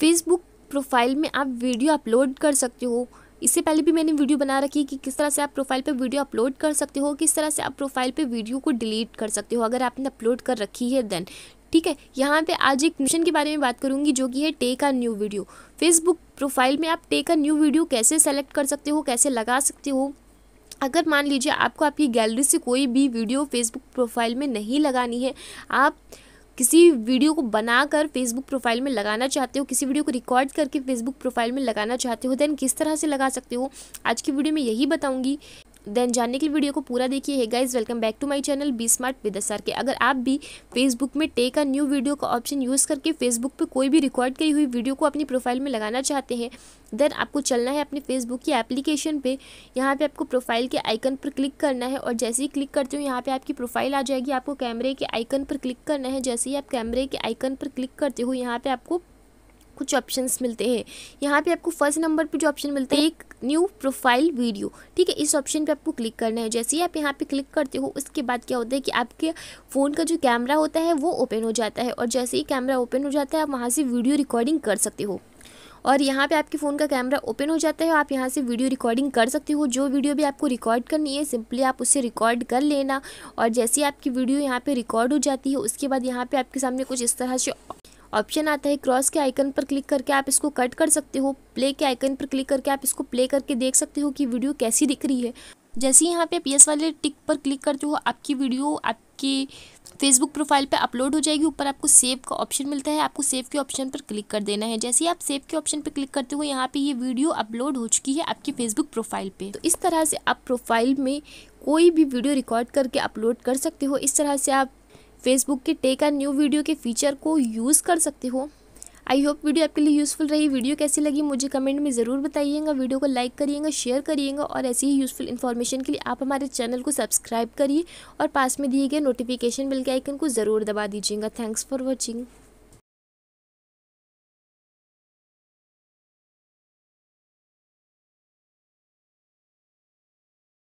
Facebook profile में आप video upload कर सकते हो इससे पहले भी मैंने वीडियो बना रखी है कि किस तरह से आप प्रोफाइल पे वीडियो अपलोड कर सकते हो किस तरह से आप प्रोफाइल पे वीडियो को डिलीट कर सकते हो अगर आपने अपलोड कर रखी है देन ठीक है यहाँ पे आज एक मिशन के बारे में बात करूँगी जो कि है take a new video Facebook profile में आप टेक आ न्यू वीडियो कैसे सेलेक्ट कर सकते हो कैसे लगा सकते हो अगर मान लीजिए आपको आपकी गैलरी से कोई भी वीडियो फेसबुक प्रोफाइल में नहीं लगानी है आप किसी वीडियो को बनाकर फेसबुक प्रोफाइल में लगाना चाहते हो किसी वीडियो को रिकॉर्ड करके फेसबुक प्रोफाइल में लगाना चाहते हो देन किस तरह से लगा सकते हो आज की वीडियो में यही बताऊंगी देन जानने के लिए वीडियो को पूरा देखिए है guys welcome back to my channel be smart with sir के अगर आप भी फेसबुक में टेक आ न्यू वीडियो का ऑप्शन यूज़ करके फेसबुक पे कोई भी रिकॉर्ड करी हुई वीडियो को अपनी प्रोफाइल में लगाना चाहते हैं देन आपको चलना है अपने फेसबुक की एप्लीकेशन पर यहाँ पर आपको प्रोफाइल के आइकन पर क्लिक करना है और जैसे ही क्लिक करते हो यहाँ पर आपकी प्रोफाइल आ जाएगी आपको कैमरे के आइकन पर क्लिक करना है जैसे ही आप कैमरे के आइकन पर क्लिक करते हो यहाँ पर आपको कुछ ऑप्शंस मिलते हैं यहाँ पे आपको फर्स्ट नंबर पे जो ऑप्शन मिलता है एक न्यू प्रोफाइल वीडियो ठीक है इस ऑप्शन पे आपको क्लिक करना है जैसे ही आप यहाँ पे क्लिक करते हो उसके बाद क्या होता है कि आपके फ़ोन का जो कैमरा होता है वो ओपन हो जाता है और जैसे ही कैमरा ओपन हो जाता है आप वहाँ से वीडियो रिकॉर्डिंग कर सकते हो और यहाँ पे आपके फ़ोन का कैमरा ओपन हो जाता है आप यहाँ से वीडियो रिकॉर्डिंग कर सकते हो जो वीडियो भी आपको रिकॉर्ड करनी है सिंपली आप उससे रिकॉर्ड कर लेना और जैसे ही आपकी वीडियो यहाँ पे रिकॉर्ड हो जाती है उसके बाद यहाँ पे आपके सामने कुछ इस तरह से ऑप्शन आता है क्रॉस के आइकन पर क्लिक करके आप इसको कट कर सकते हो प्ले के आइकन पर क्लिक करके आप इसको प्ले करके देख सकते हो कि वीडियो कैसी दिख रही है जैसे ही यहाँ पे आप एस वाले टिक पर क्लिक करते हो आपकी वीडियो आपकी फेसबुक प्रोफाइल पे अपलोड हो जाएगी ऊपर आपको सेव का ऑप्शन मिलता है आपको सेव के ऑप्शन पर क्लिक कर देना है जैसे ही आप सेव के ऑप्शन पर क्लिक करते हो यहाँ पे ये वीडियो अपलोड हो चुकी है आपकी फेसबुक प्रोफाइल पे तो इस तरह से आप प्रोफाइल में कोई भी वीडियो रिकॉर्ड करके अपलोड कर सकते हो इस तरह से आप फेसबुक के टेक आ न्यू वीडियो के फीचर को यूज़ कर सकते हो आई होप वीडियो आपके लिए यूज़फुल रही वीडियो कैसी लगी मुझे कमेंट में ज़रूर बताइएगा वीडियो को लाइक करिएगा शेयर करिएगा और ऐसी ही यूज़फुल इन्फॉर्मेशन के लिए आप हमारे चैनल को सब्सक्राइब करिए और पास में दिए गए नोटिफिकेशन बिल के आइकन को ज़रूर दबा दीजिएगा थैंक्स फॉर वॉचिंग